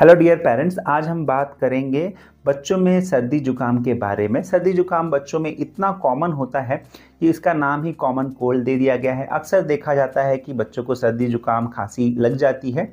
hello dear parents आज हम बात करेंगे बच्चों में सर्दी जुकाम के बारे में सर्दी जुकाम बच्चों में इतना कॉमन होता है कि इसका नाम ही कॉमन कोल्ड दे दिया गया है अक्सर देखा जाता है कि बच्चों को सर्दी जुकाम खांसी लग जाती है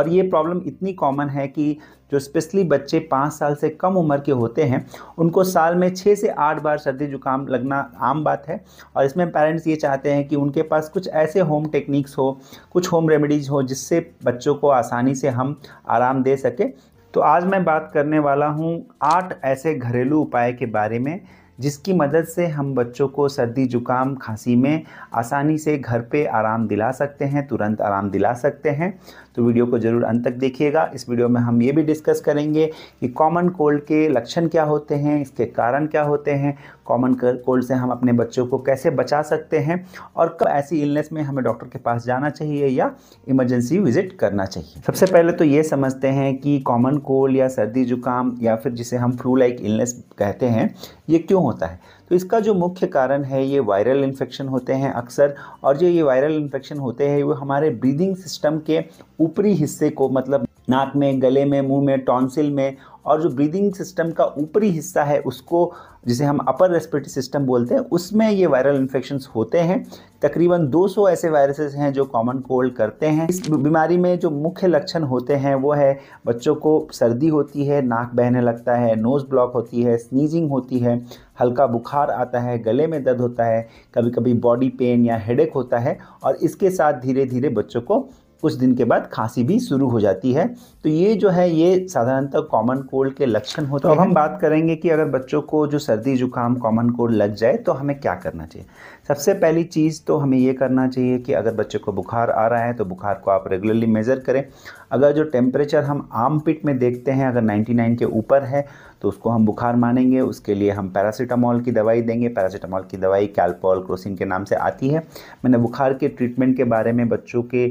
और ये प्रॉब्लम इतनी कॉमन है कि जो स्पेशली बच्चे पाँच साल से कम उम्र के होते हैं उनको साल में छः से आठ बार सर्दी जुकाम लगना आम बात है और इसमें पेरेंट्स ये चाहते हैं कि उनके पास कुछ ऐसे होम टेक्निक्स हो कुछ होम रेमेडीज़ हो जिससे बच्चों को आसानी से हम आराम दे सकें तो आज मैं बात करने वाला हूँ आठ ऐसे घरेलू उपाय के बारे में जिसकी मदद से हम बच्चों को सर्दी जुकाम खांसी में आसानी से घर पे आराम दिला सकते हैं तुरंत आराम दिला सकते हैं तो वीडियो को ज़रूर अंत तक देखिएगा इस वीडियो में हम ये भी डिस्कस करेंगे कि कॉमन कोल्ड के लक्षण क्या होते हैं इसके कारण क्या होते हैं कॉमन कोल्ड से हम अपने बच्चों को कैसे बचा सकते हैं और कब ऐसी इलनेस में हमें डॉक्टर के पास जाना चाहिए या इमरजेंसी विजिट करना चाहिए सबसे पहले तो ये समझते हैं कि कॉमन कोल्ड या सर्दी जुकाम या फिर जिसे हम फ्लू लाइक इलनेस कहते हैं ये क्यों होता है तो इसका जो मुख्य कारण है ये वायरल इन्फेक्शन होते हैं अक्सर और जो ये वायरल इन्फेक्शन होते हैं वो हमारे ब्रीदिंग सिस्टम के ऊपरी हिस्से को मतलब नाक में गले में मुंह में टॉन्सिल में और जो ब्रीदिंग सिस्टम का ऊपरी हिस्सा है उसको जिसे हम अपर रेस्पिरेटरी सिस्टम बोलते हैं उसमें ये वायरल इन्फेक्शन होते हैं तकरीबन 200 ऐसे वायरसेस हैं जो कॉमन कोल्ड करते हैं इस बीमारी में जो मुख्य लक्षण होते हैं वो है बच्चों को सर्दी होती है नाक बहने लगता है नोज़ ब्लॉक होती है स्नीजिंग होती है हल्का बुखार आता है गले में दर्द होता है कभी कभी बॉडी पेन या हेडेक होता है और इसके साथ धीरे धीरे बच्चों को कुछ दिन के बाद खांसी भी शुरू हो जाती है तो ये जो है ये साधारणतः कॉमन कोल्ड के लक्षण होते हैं तो अब हम बात करेंगे कि अगर बच्चों को जो सर्दी जुकाम कॉमन कोल्ड लग जाए तो हमें क्या करना चाहिए सबसे पहली चीज़ तो हमें ये करना चाहिए कि अगर बच्चे को बुखार आ रहा है तो बुखार को आप रेगुलरली मेज़र करें अगर जो टेम्परेचर हम आम पिट में देखते हैं अगर 99 के ऊपर है तो उसको हम बुखार मानेंगे उसके लिए हम पैरासीटामॉल की दवाई देंगे पैरासीटामॉल की दवाई कैल्पोल क्रोसिन के नाम से आती है मैंने बुखार के ट्रीटमेंट के बारे में बच्चों के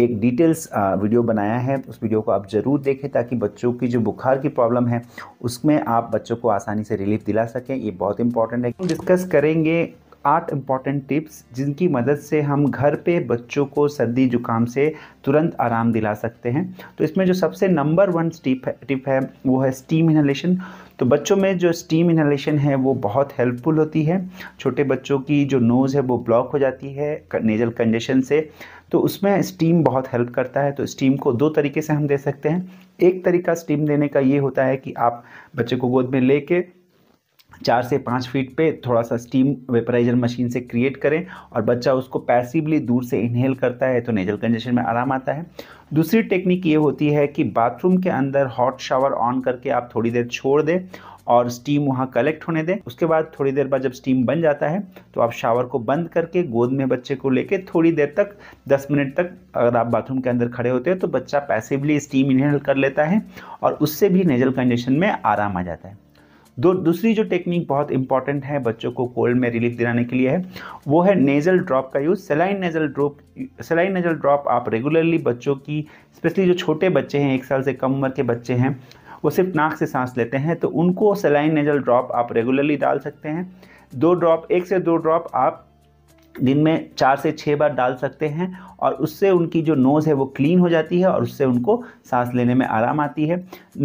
एक डिटेल्स वीडियो बनाया है उस वीडियो को आप ज़रूर देखें ताकि बच्चों की जो बुखार की प्रॉब्लम है उसमें आप बच्चों को आसानी से रिलीफ दिला सकें ये बहुत इंपॉर्टेंट है हम डिस्कस करेंगे आठ इम्पॉर्टेंट टिप्स जिनकी मदद से हम घर पे बच्चों को सर्दी जुकाम से तुरंत आराम दिला सकते हैं तो इसमें जो सबसे नंबर वन टिप है टिप है वो है स्टीम इनहलेशन तो बच्चों में जो स्टीम इनहलेशन है वो बहुत हेल्पफुल होती है छोटे बच्चों की जो नोज़ है वो ब्लॉक हो जाती है नेजल कंजेशन से तो उसमें स्टीम बहुत हेल्प करता है तो स्टीम को दो तरीके से हम दे सकते हैं एक तरीका स्टीम देने का ये होता है कि आप बच्चे को गोद में लेके चार से पाँच फीट पे थोड़ा सा स्टीम वेपराइजर मशीन से क्रिएट करें और बच्चा उसको पैसिवली दूर से इनहेल करता है तो नेजल कंजेशन में आराम आता है दूसरी टेक्निक ये होती है कि बाथरूम के अंदर हॉट शावर ऑन करके आप थोड़ी देर छोड़ दें और स्टीम वहाँ कलेक्ट होने दें उसके बाद थोड़ी देर बाद जब स्टीम बन जाता है तो आप शावर को बंद करके गोद में बच्चे को लेके थोड़ी देर तक 10 मिनट तक अगर आप बाथरूम के अंदर खड़े होते हैं तो बच्चा पैसिवली स्टीम इनहेल कर लेता है और उससे भी नेजल कंजेशन में आराम आ जाता है दो दूसरी जो टेक्निक बहुत इंपॉर्टेंट है बच्चों को कोल्ड में रिलीफ दिलाने के लिए है वो है नेज़ल ड्रॉप का use saline nasal drop saline nasal drop आप रेगुलरली बच्चों की स्पेशली जो छोटे बच्चे हैं एक साल से कम उम्र के बच्चे हैं वो सिर्फ नाक से सांस लेते हैं तो उनको सलाइन नेजल ड्रॉप आप रेगुलरली डाल सकते हैं दो ड्रॉप एक से दो ड्रॉप आप दिन में चार से छः बार डाल सकते हैं और उससे उनकी जो नोज़ है वो क्लीन हो जाती है और उससे उनको सांस लेने में आराम आती है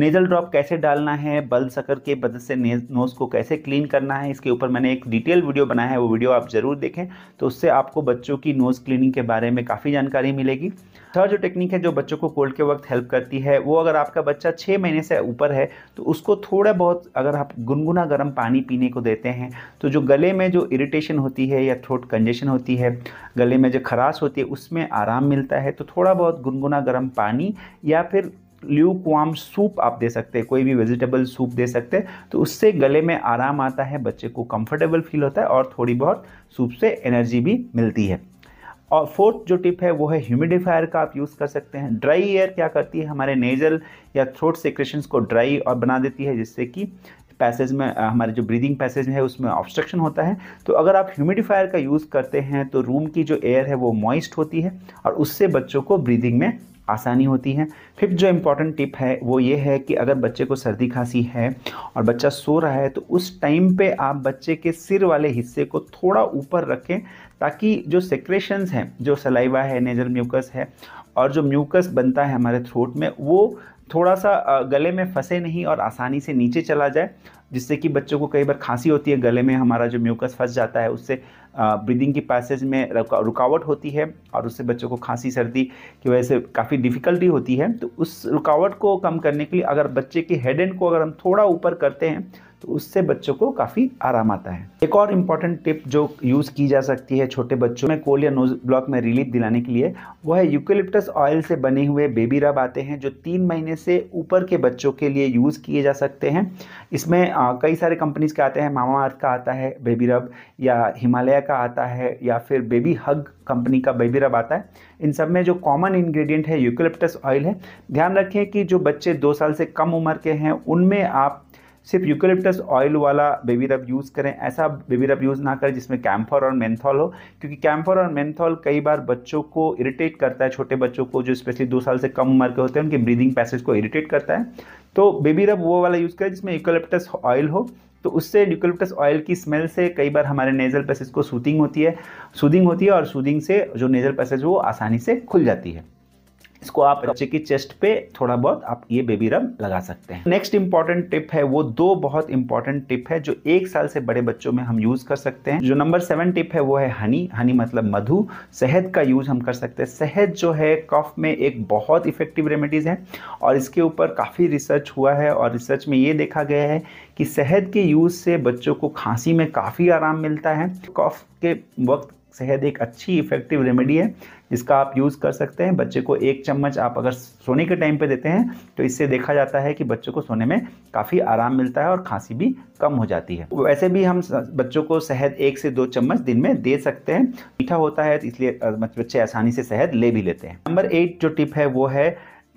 नेज़ल ड्रॉप कैसे डालना है बल सकर के मदद से नोज़ को कैसे क्लीन करना है इसके ऊपर मैंने एक डिटेल वीडियो बनाया है वो वीडियो आप ज़रूर देखें तो उससे आपको बच्चों की नोज़ क्लीनिंग के बारे में काफ़ी जानकारी मिलेगी थर्ड जो टेक्निक है जो बच्चों को कोल्ड के वक्त हेल्प करती है वो अगर आपका बच्चा छः महीने से ऊपर है तो उसको थोड़ा बहुत अगर आप गुनगुना गर्म पानी पीने को देते हैं तो जो गले में जो इरिटेशन होती है या थ्रोट कंजेशन होती है गले में जो खराश होती है उसमें में आराम मिलता है तो थोड़ा बहुत गुनगुना गर्म पानी या फिर ल्यूक सूप आप दे सकते हैं कोई भी वेजिटेबल सूप दे सकते हैं तो उससे गले में आराम आता है बच्चे को कंफर्टेबल फील होता है और थोड़ी बहुत सूप से एनर्जी भी मिलती है और फोर्थ जो टिप है वो है ह्यूमिडिफायर का आप यूज़ कर सकते हैं ड्राई एयर क्या करती है हमारे नेजल या थ्रोट सेक्रेशंस को ड्राई और बना देती है जिससे कि पैसेज में हमारे जो ब्रीदिंग पैसेज है उसमें ऑब्स्ट्रक्शन होता है तो अगर आप ह्यूमिडिफायर का यूज़ करते हैं तो रूम की जो एयर है वो मॉइस्ट होती है और उससे बच्चों को ब्रीदिंग में आसानी होती है फिफ्थ जो इम्पॉर्टेंट टिप है वो ये है कि अगर बच्चे को सर्दी खांसी है और बच्चा सो रहा है तो उस टाइम पे आप बच्चे के सिर वाले हिस्से को थोड़ा ऊपर रखें ताकि जो सेक्रेशंस हैं जो सलाइवा है नेजल म्यूकस है और जो म्यूकस बनता है हमारे थ्रोट में वो थोड़ा सा गले में फंसे नहीं और आसानी से नीचे चला जाए जिससे कि बच्चों को कई बार खांसी होती है गले में हमारा जो म्यूकस फंस जाता है उससे ब्रीदिंग की पैसेज में रुकावट होती है और उससे बच्चों को खांसी सर्दी की वजह से काफ़ी डिफ़िकल्टी होती है तो उस रुकावट को कम करने के लिए अगर बच्चे के हेड एंड को अगर हम थोड़ा ऊपर करते हैं तो उससे बच्चों को काफ़ी आराम आता है एक और इम्पॉर्टेंट टिप जो यूज़ की जा सकती है छोटे बच्चों में कोल या नोज ब्लॉक में रिलीफ दिलाने के लिए वो है यूकेलिप्टस ऑयल से बने हुए बेबी रब आते हैं जो तीन महीने से ऊपर के बच्चों के लिए यूज़ किए जा सकते हैं इसमें कई सारे कंपनीज़ के आते हैं मामा अर्थ का आता है बेबी रब या हिमालय का आता है या फिर बेबी हग कंपनी का बेबी रब आता है इन सब में जो कॉमन इंग्रेडिएंट है यूकेलिप्टस ऑयल है ध्यान रखें कि जो बच्चे दो साल से कम उम्र के हैं उनमें आप सिर्फ यूकोलिप्टस ऑयल वाला बेबी रब यूज़ करें ऐसा बेबी रब यूज़ ना करें जिसमें कैम्फर और मेंथॉल हो क्योंकि कैम्फर और मेंथॉल कई बार बच्चों को इरिटेट करता है छोटे बच्चों को जो स्पेशली दो साल से कम उम्र के होते हैं उनके ब्रीदिंग पैसेज को इरिटेट करता है तो बेबी रब वो वाला यूज़ करें जिसमें यूकोलिप्टस ऑयल हो तो उससे यूकोलिप्टस ऑयल की स्मेल से कई बार हमारे नेजल पैसेज को सूथिंग होती है सूदिंग होती है और सूदिंग से जो नेजल पैसेज वो आसानी से खुल जाती है इसको आप बच्चे की चेस्ट पे थोड़ा बहुत आप ये बेबी रब लगा सकते हैं नेक्स्ट इंपॉर्टेंट टिप है वो दो बहुत इंपॉर्टेंट टिप है जो एक साल से बड़े बच्चों में हम यूज कर सकते हैं जो नंबर सेवन टिप है वो है हनी हनी मतलब मधु शहद का यूज हम कर सकते हैं शहद जो है कफ में एक बहुत इफेक्टिव रेमेडीज है और इसके ऊपर काफ़ी रिसर्च हुआ है और रिसर्च में ये देखा गया है कि शहद के यूज़ से बच्चों को खांसी में काफ़ी आराम मिलता है कफ के वक्त शहद एक अच्छी इफेक्टिव रेमेडी है जिसका आप यूज़ कर सकते हैं बच्चे को एक चम्मच आप अगर सोने के टाइम पे देते हैं तो इससे देखा जाता है कि बच्चों को सोने में काफ़ी आराम मिलता है और खांसी भी कम हो जाती है वैसे भी हम बच्चों को शहद एक से दो चम्मच दिन में दे सकते हैं मीठा होता है तो इसलिए बच्चे आसानी से शहद ले भी लेते हैं नंबर एट जो टिप है वो है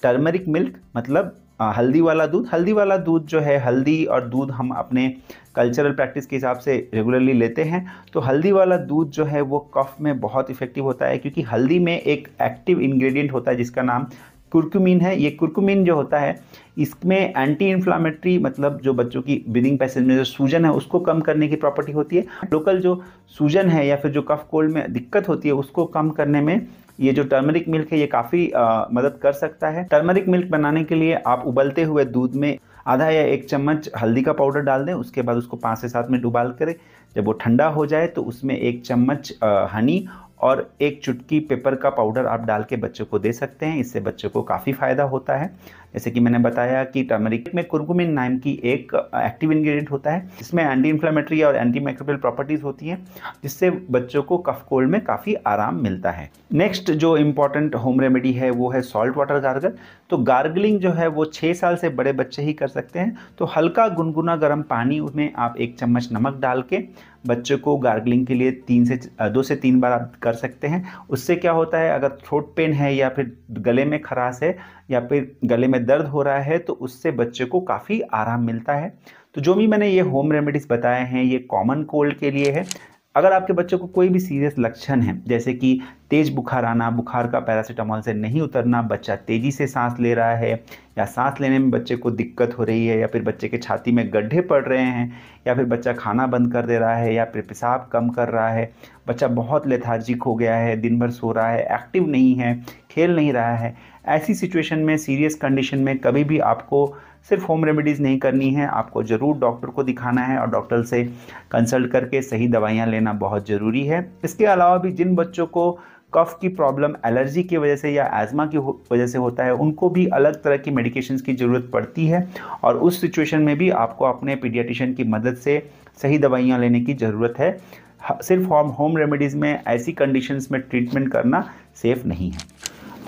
टर्मरिक मिल्क मतलब हल्दी वाला दूध हल्दी वाला दूध जो है हल्दी और दूध हम अपने कल्चरल प्रैक्टिस के हिसाब से रेगुलरली लेते हैं तो हल्दी वाला दूध जो है वो कफ में बहुत इफेक्टिव होता है क्योंकि हल्दी में एक एक्टिव इंग्रेडिएंट होता है जिसका नाम कुर्कुमिन है ये कुर्कुमिन जो होता है इसमें एंटी इन्फ्लामेटरी मतलब जो बच्चों की ब्रीदिंग पैसेज में जो सूजन है उसको कम करने की प्रॉपर्टी होती है लोकल जो सूजन है या फिर जो कफ कोल्ड में दिक्कत होती है उसको कम करने में ये जो टर्मरिक मिल्क है ये काफ़ी मदद कर सकता है टर्मरिक मिल्क बनाने के लिए आप उबलते हुए दूध में आधा या एक चम्मच हल्दी का पाउडर डाल दें उसके बाद उसको पाँच से सात मिनट उबाल करें जब वो ठंडा हो जाए तो उसमें एक चम्मच हनी और एक चुटकी पेपर का पाउडर आप डाल के बच्चों को दे सकते हैं इससे बच्चों को काफ़ी फ़ायदा होता है जैसे कि मैंने बताया कि टर्मरिक में कुरकुमिन नाम की एक एक्टिव इंग्रेडिएंट होता है इसमें एंटी इन्फ्लामेटरी और एंटी माइक्रोबियल प्रॉपर्टीज़ होती हैं जिससे बच्चों को कफ कोल्ड में काफ़ी आराम मिलता है नेक्स्ट जो इम्पॉर्टेंट होम रेमेडी है वो है सॉल्ट वाटर गार्गल तो गार्गलिंग जो है वो छः साल से बड़े बच्चे ही कर सकते हैं तो हल्का गुनगुना गर्म पानी में आप एक चम्मच नमक डाल के बच्चों को गार्गलिंग के लिए तीन से दो से तीन बार आप कर सकते हैं उससे क्या होता है अगर थ्रोट पेन है या फिर गले में खराश है या फिर गले में दर्द हो रहा है तो उससे बच्चे को काफ़ी आराम मिलता है तो जो भी मैंने ये होम रेमेडीज़ बताए हैं ये कॉमन कोल्ड के लिए है अगर आपके बच्चों को कोई भी सीरियस लक्षण है जैसे कि तेज़ बुखार आना बुखार का पैरासीटामॉल से नहीं उतरना बच्चा तेज़ी से सांस ले रहा है या सांस लेने में बच्चे को दिक्कत हो रही है या फिर बच्चे के छाती में गड्ढे पड़ रहे हैं या फिर बच्चा खाना बंद कर दे रहा है या फिर पेशाब कम कर रहा है बच्चा बहुत लेथार्जिक हो गया है दिन भर सो रहा है एक्टिव नहीं है खेल नहीं रहा है ऐसी सिचुएशन में सीरियस कंडीशन में कभी भी आपको सिर्फ होम रेमेडीज़ नहीं करनी है आपको ज़रूर डॉक्टर को दिखाना है और डॉक्टर से कंसल्ट करके सही दवाइयाँ लेना बहुत ज़रूरी है इसके अलावा भी जिन बच्चों को कफ की प्रॉब्लम एलर्जी की वजह से या एजमा की वजह से होता है उनको भी अलग तरह की मेडिकेशन की ज़रूरत पड़ती है और उस सिचुएशन में भी आपको अपने पीडियाटिशन की मदद से सही दवाइयाँ लेने की ज़रूरत है सिर्फ होम होम रेमेडीज़ में ऐसी कंडीशंस में ट्रीटमेंट करना सेफ़ नहीं है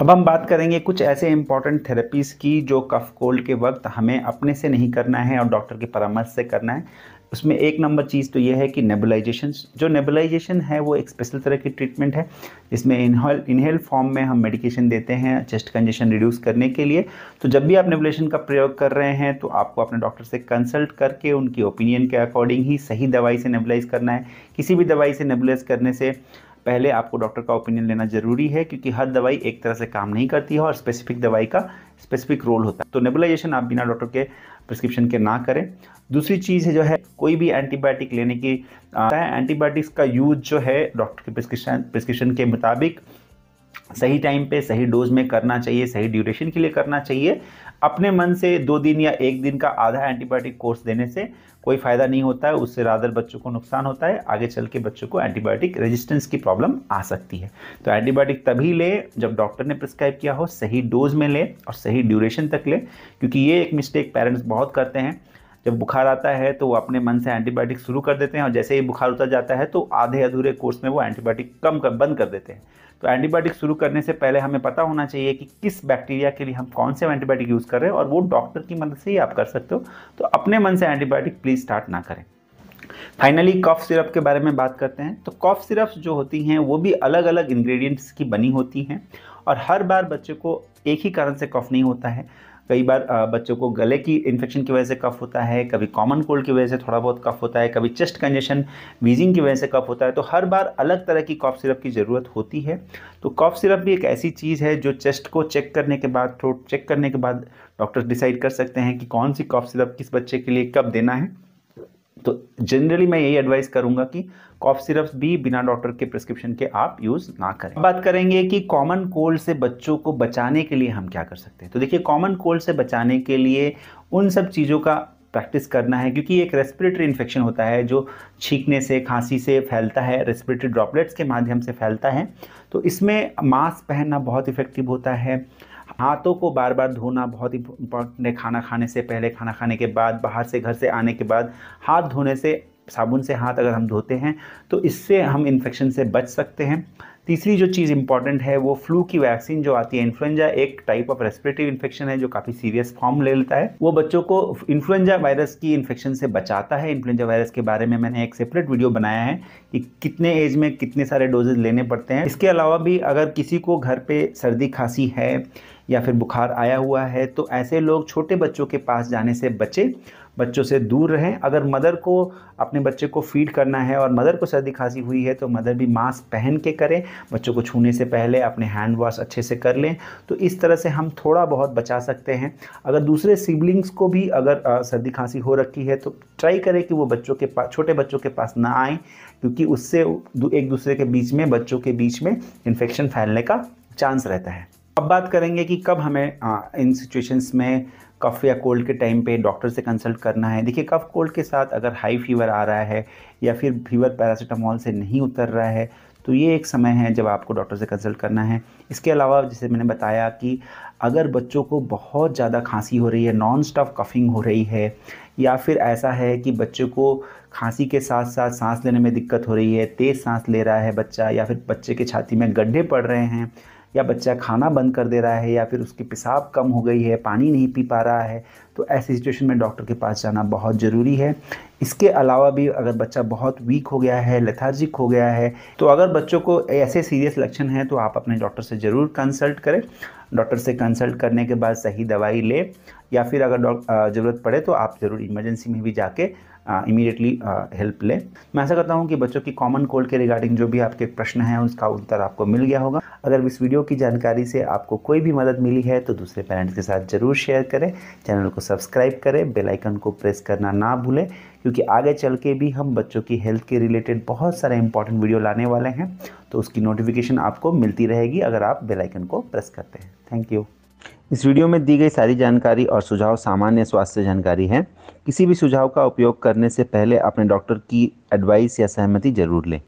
अब हम बात करेंगे कुछ ऐसे इंपॉर्टेंट थेरेपीज़ की जो कफ कोल्ड के वक्त हमें अपने से नहीं करना है और डॉक्टर के परामर्श से करना है उसमें एक नंबर चीज़ तो ये है कि नेबुलाइजेशन जो नेबुलाइजेशन है वो एक स्पेशल तरह की ट्रीटमेंट है जिसमें इनहेल इनहेल फॉर्म में हम मेडिकेशन देते हैं चेस्ट कंजेशन रिड्यूस करने के लिए तो जब भी आप नेबुलेशन का प्रयोग कर रहे हैं तो आपको अपने डॉक्टर से कंसल्ट करके उनकी ओपिनियन के अकॉर्डिंग ही सही दवाई से नेबुलाइज करना है किसी भी दवाई से नेबुलाइज करने से पहले आपको डॉक्टर का ओपिनियन लेना ज़रूरी है क्योंकि हर दवाई एक तरह से काम नहीं करती है और स्पेसिफिक दवाई का स्पेसिफिक रोल होता है तो नेबुलाइजेशन आप बिना डॉक्टर के प्रिस्क्रिप्शन के ना करें दूसरी चीज़ है जो है कोई भी एंटीबायोटिक लेने की एंटीबायोटिक्स का यूज जो है डॉक्टर के प्रिस्क्रिप्शन प्रिस्क्रिप्शन के मुताबिक सही टाइम पे सही डोज में करना चाहिए सही ड्यूरेशन के लिए करना चाहिए अपने मन से दो दिन या एक दिन का आधा एंटीबायोटिक कोर्स देने से कोई फ़ायदा नहीं होता है उससे राधर बच्चों को नुकसान होता है आगे चल के बच्चों को एंटीबायोटिक रेजिस्टेंस की प्रॉब्लम आ सकती है तो एंटीबायोटिक तभी ले जब डॉक्टर ने प्रिस्क्राइब किया हो सही डोज में ले और सही ड्यूरेशन तक ले क्योंकि ये एक मिस्टेक पेरेंट्स बहुत करते हैं जब बुखार आता है तो वो अपने मन से एंटीबायोटिक शुरू कर देते हैं और जैसे ही बुखार उतर जाता है तो आधे अधूरे कोर्स में वो एंटीबायोटिक कम कर बंद कर देते हैं तो एंटीबायोटिक शुरू करने से पहले हमें पता होना चाहिए कि किस बैक्टीरिया के लिए हम कौन से एंटीबायोटिक यूज़ कर रहे हैं और वो डॉक्टर की मदद से ही आप कर सकते हो तो अपने मन से एंटीबायोटिक प्लीज़ स्टार्ट ना करें फाइनली कफ सिरप के बारे में बात करते हैं तो कफ सिरप्स जो होती हैं वो भी अलग अलग इंग्रेडिएंट्स की बनी होती हैं और हर बार बच्चे को एक ही कारण से कफ नहीं होता है कई बार बच्चों को गले की इन्फेक्शन की वजह से कफ होता है कभी कॉमन कोल्ड की वजह से थोड़ा बहुत कफ होता है कभी चेस्ट कंजेशन वीजिंग की वजह से कफ होता है तो हर बार अलग तरह की कॉफ सिरप की ज़रूरत होती है तो कॉफ सिरप भी एक ऐसी चीज़ है जो चेस्ट को चेक करने के बाद थ्रोट चेक करने के बाद डॉक्टर डिसाइड कर सकते हैं कि कौन सी कॉफ सिरप किस बच्चे के लिए कब देना है तो जनरली मैं यही एडवाइस करूंगा कि कॉफ सिरप्स भी बिना डॉक्टर के प्रिस्क्रिप्शन के आप यूज़ ना करें बात करेंगे कि कॉमन कोल्ड से बच्चों को बचाने के लिए हम क्या कर सकते हैं तो देखिए कॉमन कोल्ड से बचाने के लिए उन सब चीज़ों का प्रैक्टिस करना है क्योंकि एक रेस्पिरेटरी इन्फेक्शन होता है जो छींकने से खांसी से फैलता है रेस्पिरेटरी ड्रॉपलेट्स के माध्यम से फैलता है तो इसमें मास्क पहनना बहुत इफेक्टिव होता है हाथों को बार बार धोना बहुत ही इम्पॉर्टेंट है खाना खाने से पहले खाना खाने के बाद बाहर से घर से आने के बाद हाथ धोने से साबुन से हाथ अगर हम धोते हैं तो इससे हम इन्फेक्शन से बच सकते हैं तीसरी जो चीज़ इंपॉर्टेंट है वो फ्लू की वैक्सीन जो आती है इन्फ्लुएंजा एक टाइप ऑफ रेस्पिरेटरी इन्फेक्शन है जो काफ़ी सीरियस फॉर्म ले लेता है वो बच्चों को इन्फ्लुएंजा वायरस की इन्फेक्शन से बचाता है इन्फ्लुएंजा वायरस के बारे में मैंने एक सेपरेट वीडियो बनाया है कि कितने एज में कितने सारे डोजेज लेने पड़ते हैं इसके अलावा भी अगर किसी को घर पर सर्दी खांसी है या फिर बुखार आया हुआ है तो ऐसे लोग छोटे बच्चों के पास जाने से बचें बच्चों से दूर रहें अगर मदर को अपने बच्चे को फीड करना है और मदर को सर्दी खांसी हुई है तो मदर भी मास्क पहन के करें बच्चों को छूने से पहले अपने हैंड वॉश अच्छे से कर लें तो इस तरह से हम थोड़ा बहुत बचा सकते हैं अगर दूसरे सिबलिंग्स को भी अगर सर्दी खांसी हो रखी है तो ट्राई करें कि वो बच्चों के पास छोटे बच्चों के पास ना आएँ क्योंकि उससे एक दूसरे के बीच में बच्चों के बीच में इन्फेक्शन फैलने का चांस रहता है अब बात करेंगे कि कब हमें आ, इन सिचुएशंस में कफ़ या कोल्ड के टाइम पे डॉक्टर से कंसल्ट करना है देखिए कफ़ कोल्ड के साथ अगर हाई फीवर आ रहा है या फिर फीवर पैरासीटामॉल से नहीं उतर रहा है तो ये एक समय है जब आपको डॉक्टर से कंसल्ट करना है इसके अलावा जैसे मैंने बताया कि अगर बच्चों को बहुत ज़्यादा खांसी हो रही है नॉन स्टॉप कफिंग हो रही है या फिर ऐसा है कि बच्चों को खांसी के साथ साथ सांस लेने में दिक्कत हो रही है तेज़ सांस ले रहा है बच्चा या फिर बच्चे के छाती में गड्ढे पड़ रहे हैं या बच्चा खाना बंद कर दे रहा है या फिर उसकी पेशाब कम हो गई है पानी नहीं पी पा रहा है तो ऐसी सिचुएशन में डॉक्टर के पास जाना बहुत ज़रूरी है इसके अलावा भी अगर बच्चा बहुत वीक हो गया है लेथार्जिक हो गया है तो अगर बच्चों को ऐसे सीरियस लक्षण हैं तो आप अपने डॉक्टर से ज़रूर कंसल्ट करें डॉक्टर से कंसल्ट करने के बाद सही दवाई ले या फिर अगर ज़रूरत पड़े तो आप ज़रूर इमरजेंसी में भी जाके इमीडिएटली हेल्प ले मैं ऐसा करता हूँ कि बच्चों की कॉमन कोल्ड के रिगार्डिंग जो भी आपके प्रश्न हैं उसका उत्तर आपको मिल गया होगा अगर इस वीडियो की जानकारी से आपको कोई भी मदद मिली है तो दूसरे पेरेंट्स के साथ ज़रूर शेयर करें चैनल को सब्सक्राइब करें बेलाइकन को प्रेस करना ना भूलें क्योंकि आगे चल के भी हम बच्चों की हेल्थ के रिलेटेड बहुत सारे इंपॉर्टेंट वीडियो लाने वाले हैं तो उसकी नोटिफिकेशन आपको मिलती रहेगी अगर आप बेलाइकन को प्रेस करते हैं थैंक यू इस वीडियो में दी गई सारी जानकारी और सुझाव सामान्य स्वास्थ्य जानकारी है किसी भी सुझाव का उपयोग करने से पहले अपने डॉक्टर की एडवाइस या सहमति जरूर लें